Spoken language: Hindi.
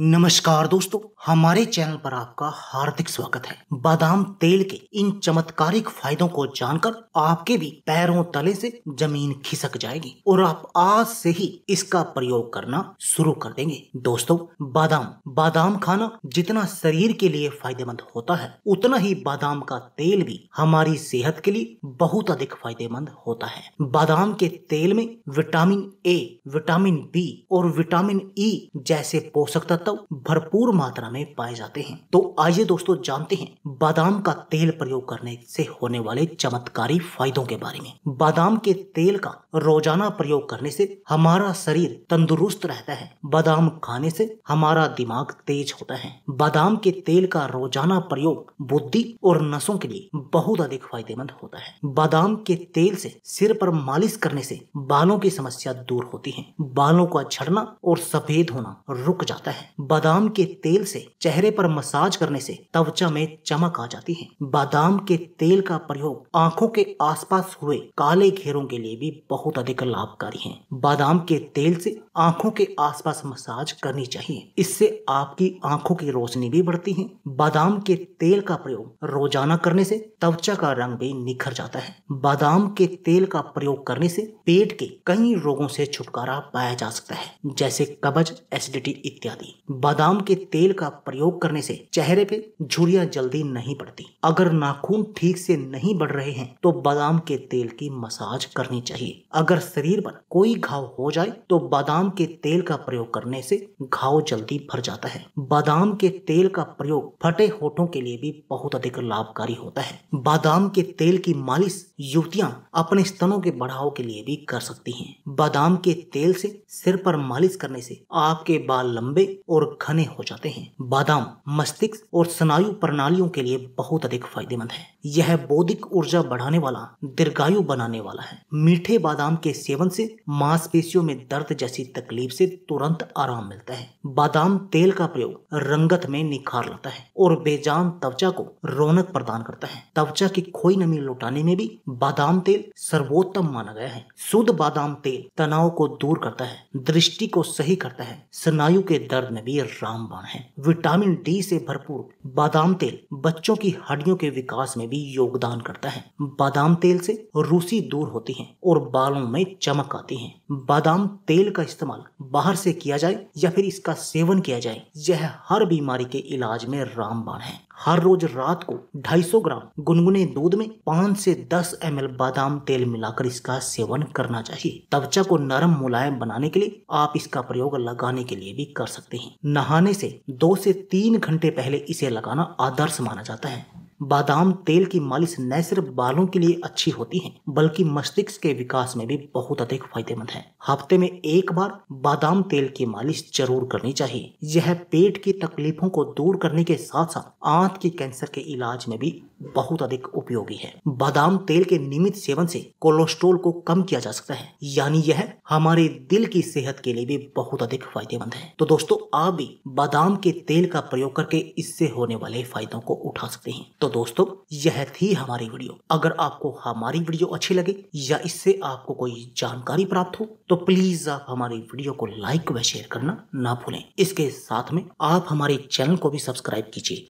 नमस्कार दोस्तों हमारे चैनल पर आपका हार्दिक स्वागत है बादाम तेल के इन चमत्कारिक फायदों को जानकर आपके भी पैरों तले से जमीन खिसक जाएगी और आप आज से ही इसका प्रयोग करना शुरू कर देंगे दोस्तों बादाम बादाम खाना जितना शरीर के लिए फायदेमंद होता है उतना ही बादाम का तेल भी हमारी सेहत के लिए बहुत अधिक फायदेमंद होता है बादाम के तेल में विटामिन ए विटामिन बी और विटामिन ई e जैसे पोषक तत्व तत्व भरपूर मात्रा में पाए जाते हैं तो आइए दोस्तों जानते हैं बादाम का तेल प्रयोग करने से होने वाले चमत्कारी फायदों के बारे में बादाम के तेल का रोजाना प्रयोग करने से हमारा शरीर तंदुरुस्त रहता है बादाम खाने से हमारा दिमाग तेज होता है बादाम के तेल का रोजाना प्रयोग बुद्धि और नसों के लिए बहुत अधिक फायदेमंद होता है बादाम के तेल से सिर पर मालिश करने से बालों की समस्या दूर होती है बालों का झड़ना और सफेद होना रुक जाता है बादाम के तेल से चेहरे पर मसाज करने से त्वचा में चमक आ जाती है बादाम के तेल का प्रयोग आंखों के आसपास हुए काले घेरों के लिए भी बहुत अधिक लाभकारी है बादाम के तेल से आंखों के आसपास मसाज करनी चाहिए इससे आपकी आंखों की रोशनी भी बढ़ती है बादाम के तेल का प्रयोग रोजाना करने से त्वचा का रंग भी निखर जाता है बादाम के तेल का प्रयोग करने से पेट के कई रोगों से छुटकारा पाया जा सकता है जैसे कब्ज एसिडिटी इत्यादि बादाम के तेल का प्रयोग करने से चेहरे पे झुरियां जल्दी नहीं पड़ती अगर नाखून ठीक से नहीं बढ़ रहे हैं तो बादाम के तेल की मसाज करनी चाहिए अगर शरीर पर कोई घाव हो जाए तो बादाम के तेल का प्रयोग करने से घाव जल्दी भर जाता है बादाम के तेल का प्रयोग फटे होठों के लिए भी बहुत अधिक लाभकारी होता है बादाम के तेल की मालिश युवतियाँ अपने स्तनों के बढ़ाव के लिए भी कर सकती है बादाम के तेल से सिर पर मालिश करने से आपके बाल लंबे और घने हो जाते हैं बादाम मस्तिष्क और स्नायु प्रणालियों के लिए बहुत अधिक फायदेमंद है यह बौद्धिक ऊर्जा बढ़ाने वाला दीर्घायु बनाने वाला है मीठे बादाम के सेवन से मांसपेशियों में दर्द जैसी तकलीफ से तुरंत आराम मिलता है बादाम तेल का प्रयोग रंगत में निखार लाता है और बेजान त्वचा को रौनक प्रदान करता है त्वचा की खोई नमी लौटाने में भी बादाम तेल सर्वोत्तम माना गया है शुद्ध बादाम तेल तनाव को दूर करता है दृष्टि को सही करता है स्नायु के दर्द में भी रामबाण है विटामिन डी से भरपूर बादाम तेल बच्चों की हड्डियों के विकास में भी योगदान करता है बादाम तेल से रूसी दूर होती है और बालों में चमक आती है बादाम तेल का इस्तेमाल बाहर से किया जाए या फिर इसका सेवन किया जाए यह हर बीमारी के इलाज में रामबाण है हर रोज रात को 250 ग्राम गुनगुने दूध में 5 से 10 एम बादाम तेल मिलाकर इसका सेवन करना चाहिए त्वचा को नरम मुलायम बनाने के लिए आप इसका प्रयोग लगाने के लिए भी कर सकते हैं नहाने से दो से तीन घंटे पहले इसे लगाना आदर्श माना जाता है बादाम तेल की मालिश न सिर्फ बालों के लिए अच्छी होती है बल्कि मस्तिष्क के विकास में भी बहुत अधिक फायदेमंद है हफ्ते में एक बार बादाम तेल की मालिश जरूर करनी चाहिए यह पेट की तकलीफों को दूर करने के साथ साथ आंत के कैंसर के इलाज में भी बहुत अधिक उपयोगी है बादाम तेल के नियमित सेवन से कोलेस्ट्रोल को कम किया जा सकता है यानी यह हमारे दिल की सेहत के लिए भी बहुत अधिक फायदेमंद है तो दोस्तों आप भी बादाम के तेल का प्रयोग करके इससे होने वाले फायदों को उठा सकते हैं तो तो दोस्तों यह थी हमारी वीडियो अगर आपको हमारी वीडियो अच्छी लगे या इससे आपको कोई जानकारी प्राप्त हो तो प्लीज आप हमारी वीडियो को लाइक व शेयर करना ना भूलें इसके साथ में आप हमारे चैनल को भी सब्सक्राइब कीजिए